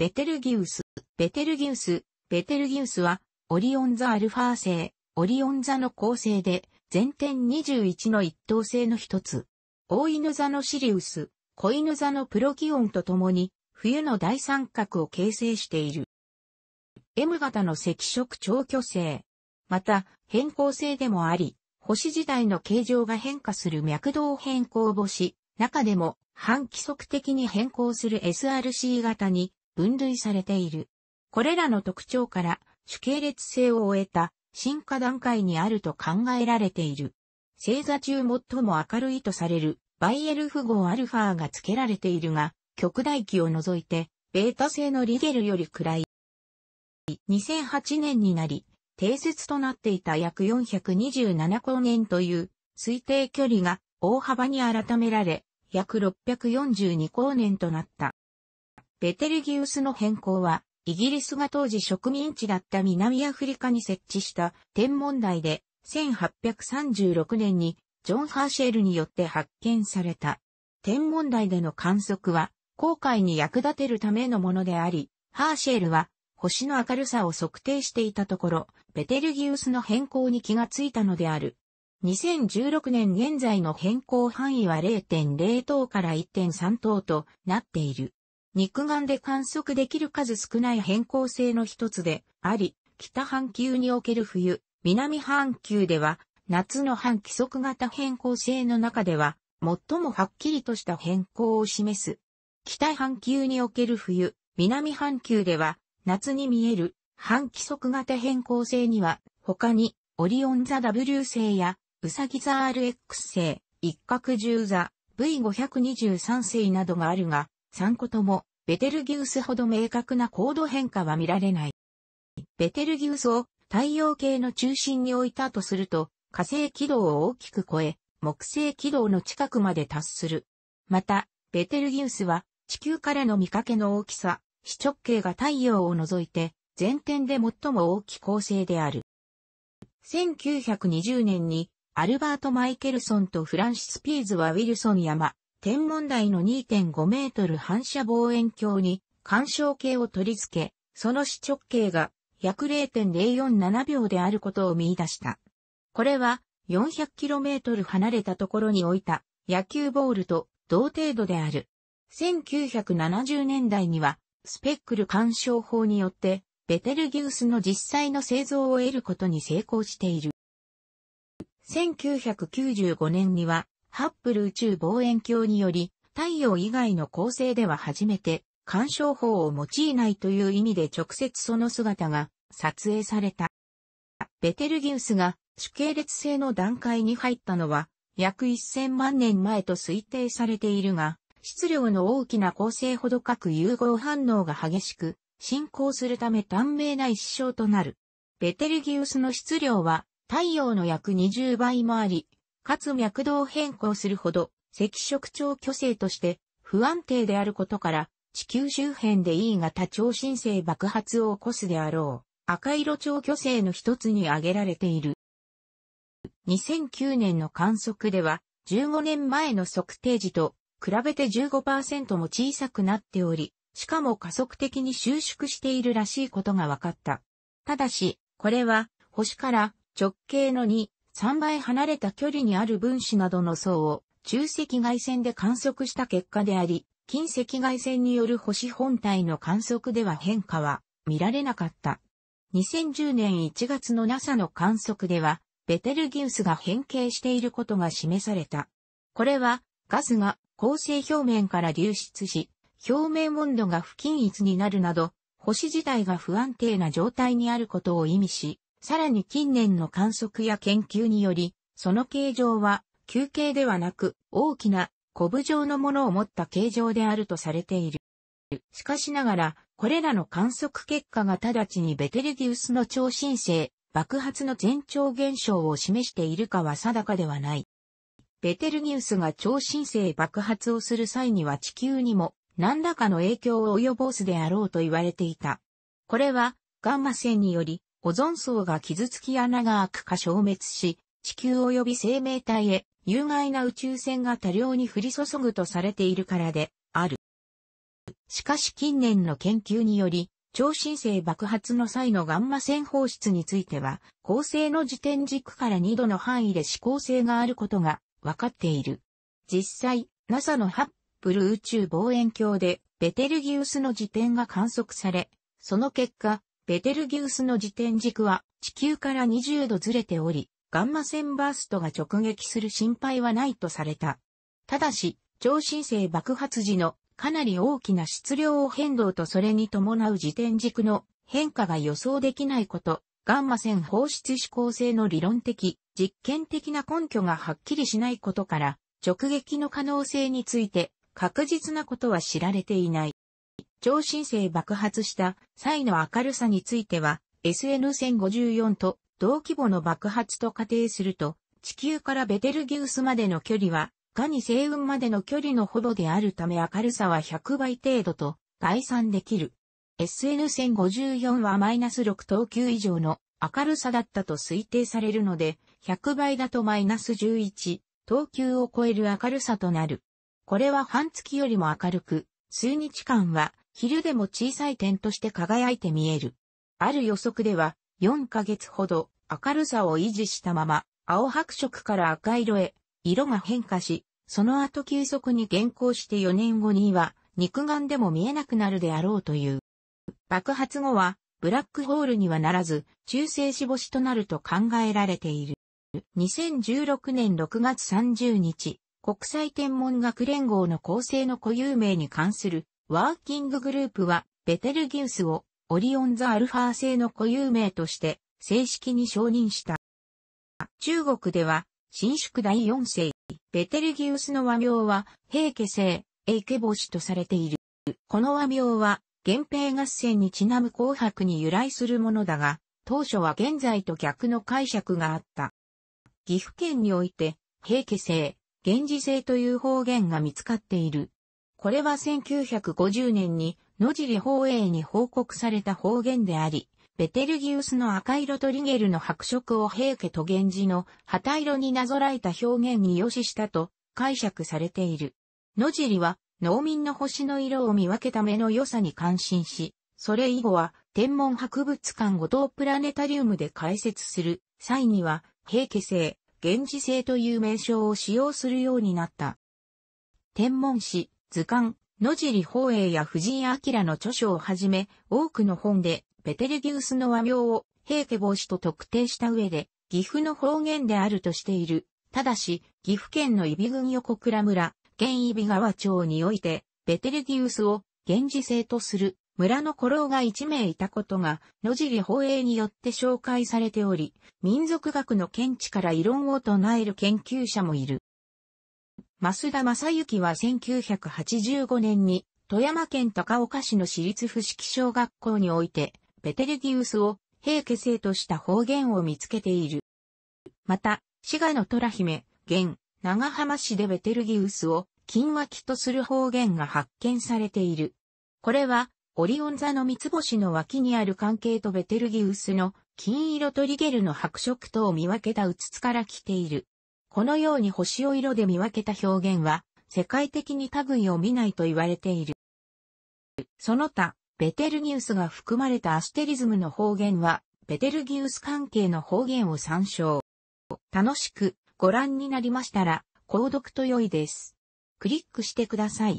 ベテルギウス。ベテルギウス、ベテルギウスは、オリオン座アルファ星、オリオン座の構成で、全天21の一等星の一つ。大犬座のシリウス、小犬座のプロキオンとともに、冬の大三角を形成している。M 型の赤色超巨星。また、変更性でもあり、星自体の形状が変化する脈動変更星、中でも、半規則的に変更する SRC 型に、分類されている。これらの特徴から主系列性を終えた進化段階にあると考えられている。星座中最も明るいとされるバイエル符号アルファが付けられているが、極大期を除いて、ベータ星のリゲルより暗い。2008年になり、定説となっていた約427光年という推定距離が大幅に改められ、約642光年となった。ベテルギウスの変更は、イギリスが当時植民地だった南アフリカに設置した天文台で、1836年にジョン・ハーシェルによって発見された。天文台での観測は、航海に役立てるためのものであり、ハーシェルは、星の明るさを測定していたところ、ベテルギウスの変更に気がついたのである。2016年現在の変更範囲は0.0等から1.3等となっている。肉眼で観測できる数少ない変更性の一つであり、北半球における冬、南半球では、夏の半規則型変更性の中では、最もはっきりとした変更を示す。北半球における冬、南半球では、夏に見える半規則型変更性には、他に、オリオン座 W 星や、ウサギ座 RX 星、一角十座、V523 星などがあるが、3個とも、ベテルギウスほど明確な高度変化は見られない。ベテルギウスを太陽系の中心に置いたとすると、火星軌道を大きく超え、木星軌道の近くまで達する。また、ベテルギウスは地球からの見かけの大きさ、四直径が太陽を除いて、全天で最も大きい構成である。1920年にアルバート・マイケルソンとフランシス・ピーズはウィルソン山天文台の2.5メートル反射望遠鏡に干渉計を取り付け、その視直径が約0.047秒であることを見出した。これは4 0 0トル離れたところに置いた野球ボールと同程度である。1970年代にはスペックル干渉法によってベテルギウスの実際の製造を得ることに成功している。1995年にはハッブル宇宙望遠鏡により、太陽以外の恒星では初めて、干渉法を用いないという意味で直接その姿が撮影された。ベテルギウスが主系列性の段階に入ったのは約1000万年前と推定されているが、質量の大きな構成ほど各融合反応が激しく進行するため短命な一生となる。ベテルギウスの質量は太陽の約20倍もあり、かつ脈動変更するほど、赤色超巨星として不安定であることから、地球周辺で E 型超新星爆発を起こすであろう、赤色超巨星の一つに挙げられている。2009年の観測では、15年前の測定時と比べて15%も小さくなっており、しかも加速的に収縮しているらしいことが分かった。ただし、これは星から直径の2、3倍離れた距離にある分子などの層を中赤外線で観測した結果であり、近赤外線による星本体の観測では変化は見られなかった。2010年1月の NASA の観測では、ベテルギウスが変形していることが示された。これは、ガスが恒星表面から流出し、表面温度が不均一になるなど、星自体が不安定な状態にあることを意味し、さらに近年の観測や研究により、その形状は、球形ではなく、大きな、コブ状のものを持った形状であるとされている。しかしながら、これらの観測結果が直ちにベテルギウスの超新星、爆発の前兆現象を示しているかは定かではない。ベテルギウスが超新星爆発をする際には地球にも何らかの影響を及ぼすであろうと言われていた。これはガンマ線によりオゾン層が傷つき穴が開くか消滅し、地球及び生命体へ有害な宇宙船が多量に降り注ぐとされているからである。しかし近年の研究により、超新星爆発の際のガンマ線放出については、恒星の時点軸から2度の範囲で指向性があることが分かっている。実際、NASA のハッブル宇宙望遠鏡でベテルギウスの時点が観測され、その結果、ベテルギウスの時点軸は地球から20度ずれており、ガンマ線バーストが直撃する心配はないとされた。ただし、超新星爆発時のかなり大きな質量変動とそれに伴う時点軸の変化が予想できないこと、ガンマ線放出指向性の理論的、実験的な根拠がはっきりしないことから、直撃の可能性について確実なことは知られていない。超新星爆発した際の明るさについては、SN1054 と同規模の爆発と仮定すると、地球からベテルギウスまでの距離は、ガニ星雲までの距離のほぼであるため明るさは100倍程度と概算できる。SN1054 はマイナス6等級以上の明るさだったと推定されるので、100倍だとマイナス11等級を超える明るさとなる。これは半月よりも明るく、数日間は昼でも小さい点として輝いて見える。ある予測では、4ヶ月ほど明るさを維持したまま、青白色から赤色へ、色が変化し、その後急速に減光して4年後には、肉眼でも見えなくなるであろうという。爆発後は、ブラックホールにはならず、中性子星となると考えられている。2016年6月30日、国際天文学連合の構成の固有名に関するワーキンググループは、ベテルギウスをオリオンザアルファ製の固有名として正式に承認した。中国では、新宿第四世、ベテルギウスの和名は、平家製、エケ星とされている。この和名は、源平合戦にちなむ紅白に由来するものだが、当初は現在と逆の解釈があった。岐阜県において、平家製、源氏製という方言が見つかっている。これは1950年に野尻法営に報告された方言であり、ベテルギウスの赤色とリゲルの白色を平家と源氏の旗色になぞらえた表現に良ししたと解釈されている。野尻は農民の星の色を見分けた目の良さに感心し、それ以後は天文博物館五島プラネタリウムで解説する際には平家星、源氏星という名称を使用するようになった。天文史、図鑑、野尻宝永や藤井明の著書をはじめ、多くの本で、ペテルギウスの和名を、平家帽子と特定した上で、岐阜の方言であるとしている。ただし、岐阜県の伊比郡横倉村、現伊比川町において、ベテルギウスを、現時制とする、村の古老が一名いたことが、野尻宝永によって紹介されており、民族学の見地から異論を唱える研究者もいる。増田正幸は1985年に富山県高岡市の私立伏木小学校において、ベテルギウスを平家生とした方言を見つけている。また、滋賀の虎姫、現、長浜市でベテルギウスを金脇とする方言が発見されている。これは、オリオン座の三つ星の脇にある関係とベテルギウスの金色トリゲルの白色とを見分けたうつつから来ている。このように星を色で見分けた表現は、世界的に類を見ないと言われている。その他、ベテルギウスが含まれたアステリズムの方言は、ベテルギウス関係の方言を参照。楽しくご覧になりましたら、購読と良いです。クリックしてください。